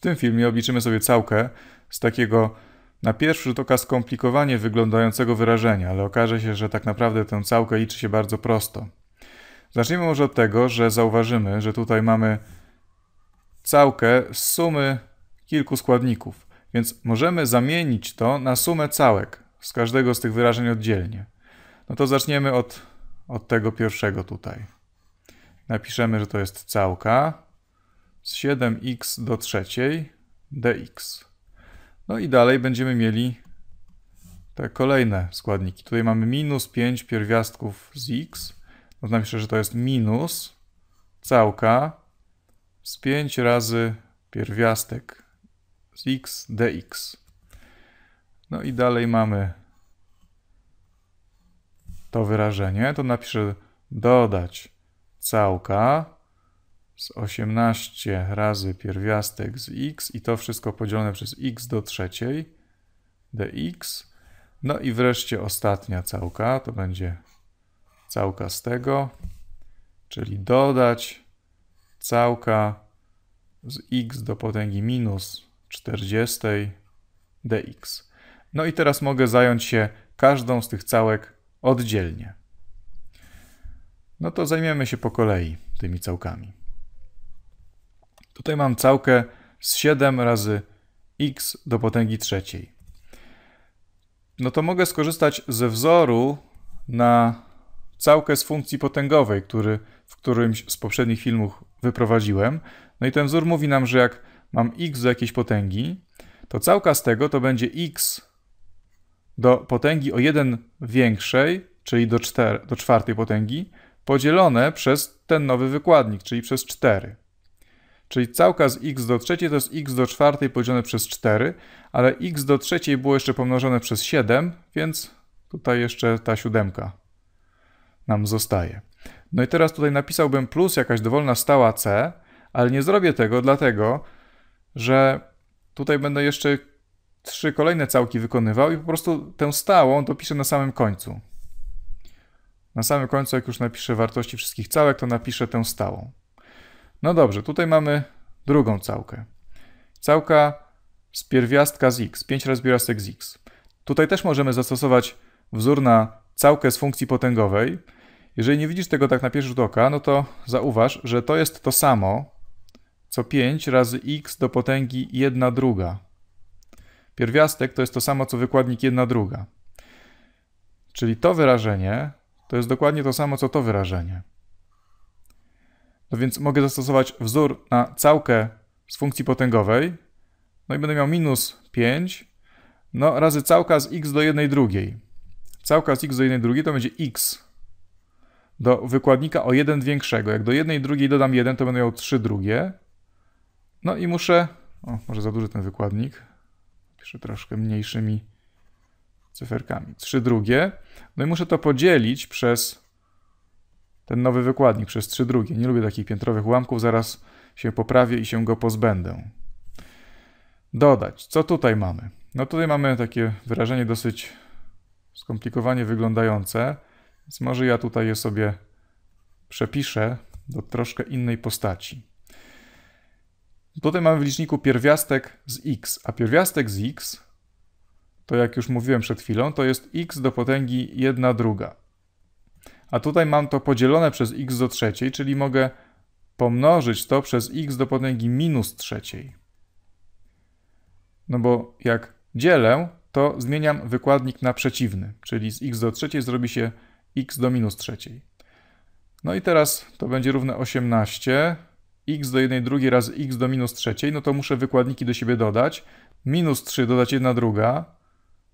W tym filmie obliczymy sobie całkę z takiego na pierwszy rzut oka skomplikowanie wyglądającego wyrażenia, ale okaże się, że tak naprawdę tę całkę liczy się bardzo prosto. Zacznijmy może od tego, że zauważymy, że tutaj mamy całkę z sumy kilku składników, więc możemy zamienić to na sumę całek z każdego z tych wyrażeń oddzielnie. No to zaczniemy od, od tego pierwszego tutaj. Napiszemy, że to jest całka z 7x do trzeciej dx. No i dalej będziemy mieli te kolejne składniki. Tutaj mamy minus 5 pierwiastków z x. No to napiszę, że to jest minus całka z 5 razy pierwiastek z x dx. No i dalej mamy to wyrażenie. To napiszę dodać całka z 18 razy pierwiastek z x i to wszystko podzielone przez x do trzeciej dx. No i wreszcie ostatnia całka, to będzie całka z tego, czyli dodać całka z x do potęgi minus 40 dx. No i teraz mogę zająć się każdą z tych całek oddzielnie. No to zajmiemy się po kolei tymi całkami. Tutaj mam całkę z 7 razy x do potęgi trzeciej. No to mogę skorzystać ze wzoru na całkę z funkcji potęgowej, który w którymś z poprzednich filmów wyprowadziłem. No i ten wzór mówi nam, że jak mam x do jakiejś potęgi, to całka z tego to będzie x do potęgi o 1 większej, czyli do, 4, do czwartej potęgi, podzielone przez ten nowy wykładnik, czyli przez 4. Czyli całka z x do trzeciej to jest x do czwartej podzielone przez 4, ale x do trzeciej było jeszcze pomnożone przez 7, więc tutaj jeszcze ta siódemka nam zostaje. No i teraz tutaj napisałbym plus jakaś dowolna stała c, ale nie zrobię tego dlatego, że tutaj będę jeszcze trzy kolejne całki wykonywał i po prostu tę stałą dopiszę na samym końcu. Na samym końcu, jak już napiszę wartości wszystkich całek, to napiszę tę stałą. No dobrze, tutaj mamy drugą całkę. Całka z pierwiastka z x, 5 razy pierwiastek z x. Tutaj też możemy zastosować wzór na całkę z funkcji potęgowej. Jeżeli nie widzisz tego tak na pierwszy rzut oka, no to zauważ, że to jest to samo, co 5 razy x do potęgi 1 druga. Pierwiastek to jest to samo, co wykładnik 1 druga. Czyli to wyrażenie to jest dokładnie to samo, co to wyrażenie. No więc mogę zastosować wzór na całkę z funkcji potęgowej. No i będę miał minus 5 no, razy całka z x do jednej drugiej. Całka z x do jednej drugiej to będzie x do wykładnika o 1 większego. Jak do jednej drugiej dodam 1, to będę miał 3 drugie. No i muszę... O, może za duży ten wykładnik. Piszę troszkę mniejszymi cyferkami. 3 drugie. No i muszę to podzielić przez ten nowy wykładnik przez trzy drugie. Nie lubię takich piętrowych ułamków, zaraz się poprawię i się go pozbędę. Dodać. Co tutaj mamy? No tutaj mamy takie wyrażenie dosyć skomplikowanie wyglądające, więc może ja tutaj je sobie przepiszę do troszkę innej postaci. Tutaj mamy w liczniku pierwiastek z x, a pierwiastek z x, to jak już mówiłem przed chwilą, to jest x do potęgi 1 druga a tutaj mam to podzielone przez x do trzeciej, czyli mogę pomnożyć to przez x do potęgi minus trzeciej. No bo jak dzielę, to zmieniam wykładnik na przeciwny, czyli z x do trzeciej zrobi się x do minus trzeciej. No i teraz to będzie równe 18, x do jednej drugiej razy x do minus trzeciej, no to muszę wykładniki do siebie dodać. Minus 3 dodać jedna druga,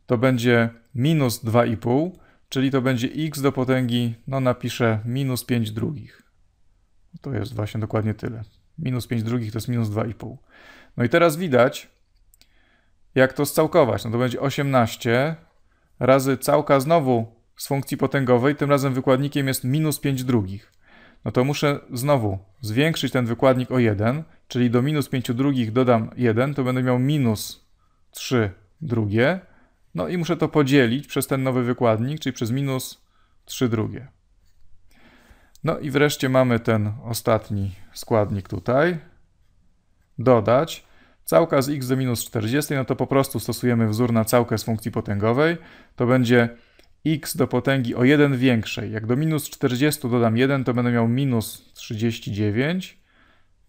to będzie minus 2,5, czyli to będzie x do potęgi, no napiszę minus 5 drugich. To jest właśnie dokładnie tyle. Minus 5 drugich to jest minus 2,5. No i teraz widać, jak to scałkować. No to będzie 18 razy całka znowu z funkcji potęgowej, tym razem wykładnikiem jest minus 5 drugich. No to muszę znowu zwiększyć ten wykładnik o 1, czyli do minus 5 drugich dodam 1, to będę miał minus 3 drugie no i muszę to podzielić przez ten nowy wykładnik, czyli przez minus 3 drugie. No i wreszcie mamy ten ostatni składnik tutaj. Dodać. Całka z x do minus 40, no to po prostu stosujemy wzór na całkę z funkcji potęgowej. To będzie x do potęgi o 1 większej. Jak do minus 40 dodam 1, to będę miał minus 39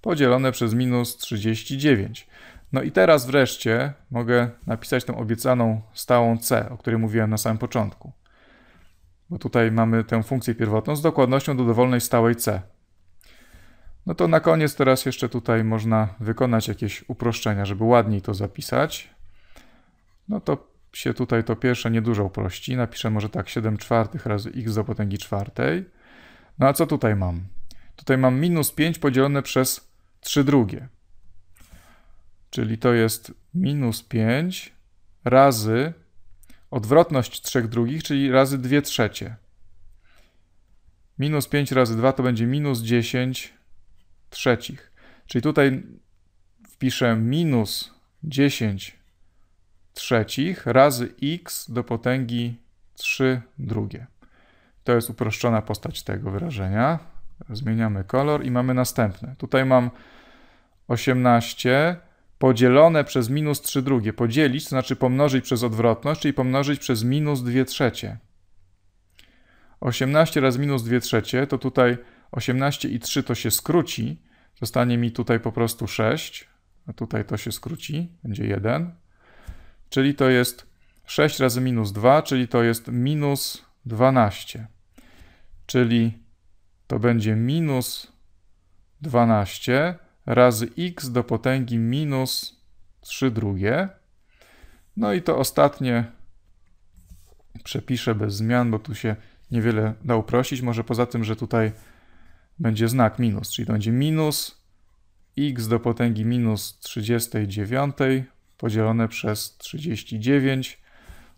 podzielone przez minus 39. No i teraz wreszcie mogę napisać tą obiecaną stałą C, o której mówiłem na samym początku. Bo tutaj mamy tę funkcję pierwotną z dokładnością do dowolnej stałej C. No to na koniec teraz jeszcze tutaj można wykonać jakieś uproszczenia, żeby ładniej to zapisać. No to się tutaj to pierwsze niedużo uprości. Napiszę może tak 7 czwartych razy x do potęgi czwartej. No a co tutaj mam? Tutaj mam minus 5 podzielone przez 3 drugie czyli to jest minus 5 razy odwrotność 3 drugich, czyli razy 2 trzecie. Minus 5 razy 2 to będzie minus 10 trzecich. Czyli tutaj wpiszę minus 10 trzecich razy x do potęgi 3 drugie. To jest uproszczona postać tego wyrażenia. Zmieniamy kolor i mamy następne. Tutaj mam 18 podzielone przez minus 3 drugie. Podzielić to znaczy pomnożyć przez odwrotność, czyli pomnożyć przez minus 2 trzecie. 18 razy minus 2 trzecie to tutaj 18 i 3 to się skróci. Zostanie mi tutaj po prostu 6, a tutaj to się skróci, będzie 1. Czyli to jest 6 razy minus 2, czyli to jest minus 12. Czyli to będzie minus 12 razy x do potęgi minus 3 drugie. No i to ostatnie przepiszę bez zmian, bo tu się niewiele da uprościć. Może poza tym, że tutaj będzie znak minus, czyli to będzie minus x do potęgi minus 39 podzielone przez 39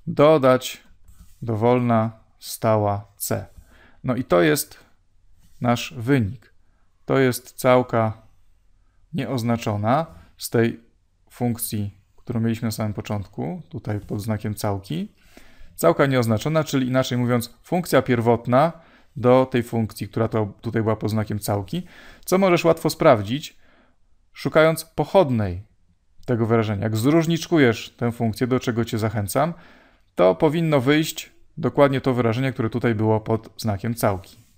dodać dowolna stała c. No i to jest nasz wynik. To jest całka nieoznaczona z tej funkcji, którą mieliśmy na samym początku, tutaj pod znakiem całki. Całka nieoznaczona, czyli inaczej mówiąc, funkcja pierwotna do tej funkcji, która to tutaj była pod znakiem całki, co możesz łatwo sprawdzić, szukając pochodnej tego wyrażenia. Jak zróżniczkujesz tę funkcję, do czego Cię zachęcam, to powinno wyjść dokładnie to wyrażenie, które tutaj było pod znakiem całki.